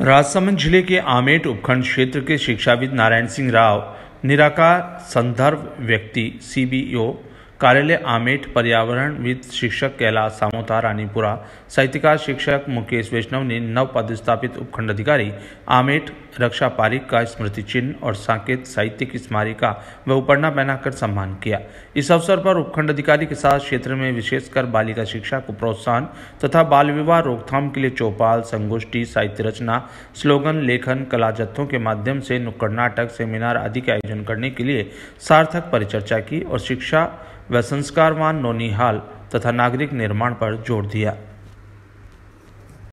राजसमंद जिले के आमेट उपखंड क्षेत्र के शिक्षाविद नारायण सिंह राव निराकार संदर्भ व्यक्ति सीबीओ कार्यालय आमेठ पर्यावरणविद शिक्षक कैलाश सामोता रानीपुरा साहित्यकार शिक्षक मुकेश वैष्णव ने नव पदस्थापित उपखंड अधिकारी आमेट रक्षा पारिक का स्मृति चिन्ह और सांकेत साहित्य की स्मारिका व उपरना पहनाकर सम्मान किया इस अवसर पर उपखंड अधिकारी के साथ क्षेत्र में विशेषकर बालिका शिक्षा को प्रोत्साहन तथा बाल विवाह रोकथाम के लिए चौपाल संगोष्ठी साहित्य रचना स्लोगन लेखन कला जत्थों के माध्यम से नुक्कड़ नाटक सेमिनार आदि का आयोजन करने के लिए सार्थक परिचर्चा की और शिक्षा व संस्कारवान नौनिहाल तथा नागरिक निर्माण पर जोर दिया